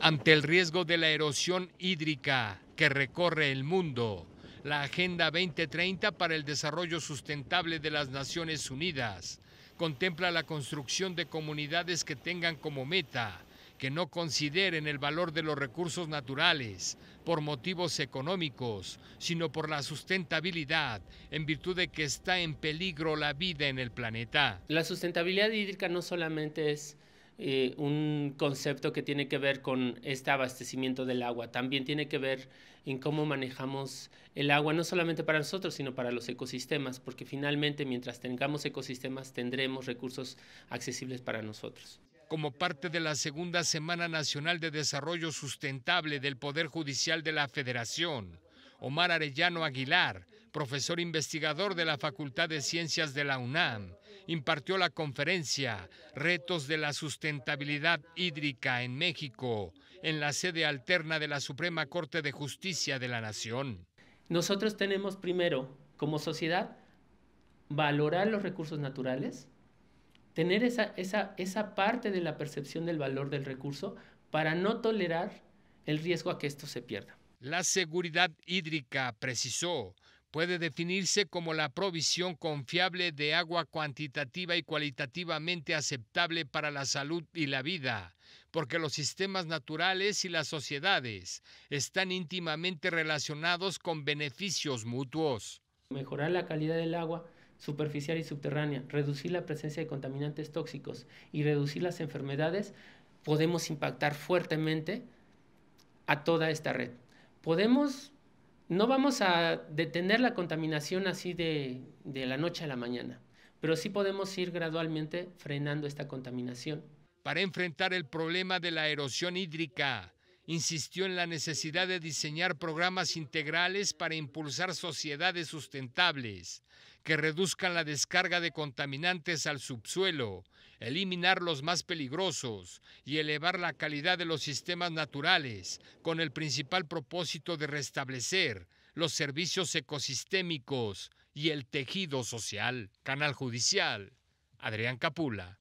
Ante el riesgo de la erosión hídrica que recorre el mundo, la Agenda 2030 para el Desarrollo Sustentable de las Naciones Unidas contempla la construcción de comunidades que tengan como meta que no consideren el valor de los recursos naturales por motivos económicos, sino por la sustentabilidad, en virtud de que está en peligro la vida en el planeta. La sustentabilidad hídrica no solamente es eh, un concepto que tiene que ver con este abastecimiento del agua. También tiene que ver en cómo manejamos el agua, no solamente para nosotros, sino para los ecosistemas, porque finalmente mientras tengamos ecosistemas tendremos recursos accesibles para nosotros. Como parte de la segunda Semana Nacional de Desarrollo Sustentable del Poder Judicial de la Federación, Omar Arellano Aguilar, profesor investigador de la Facultad de Ciencias de la UNAM, impartió la conferencia Retos de la Sustentabilidad Hídrica en México en la sede alterna de la Suprema Corte de Justicia de la Nación. Nosotros tenemos primero, como sociedad, valorar los recursos naturales, tener esa, esa, esa parte de la percepción del valor del recurso para no tolerar el riesgo a que esto se pierda. La seguridad hídrica, precisó, puede definirse como la provisión confiable de agua cuantitativa y cualitativamente aceptable para la salud y la vida, porque los sistemas naturales y las sociedades están íntimamente relacionados con beneficios mutuos. Mejorar la calidad del agua superficial y subterránea, reducir la presencia de contaminantes tóxicos y reducir las enfermedades, podemos impactar fuertemente a toda esta red. Podemos no vamos a detener la contaminación así de, la noche a la mañana, pero sí podemos ir gradualmente frenando esta contaminación. Para enfrentar el problema de la erosión hídrica, insistió en la necesidad de diseñar programas integrales para impulsar sociedades sustentables que reduzcan la descarga de contaminantes al subsuelo, eliminar los más peligrosos y elevar la calidad de los sistemas naturales, con el principal propósito de restablecer los servicios ecosistémicos y el tejido social. Canal Judicial. Adrián Capula.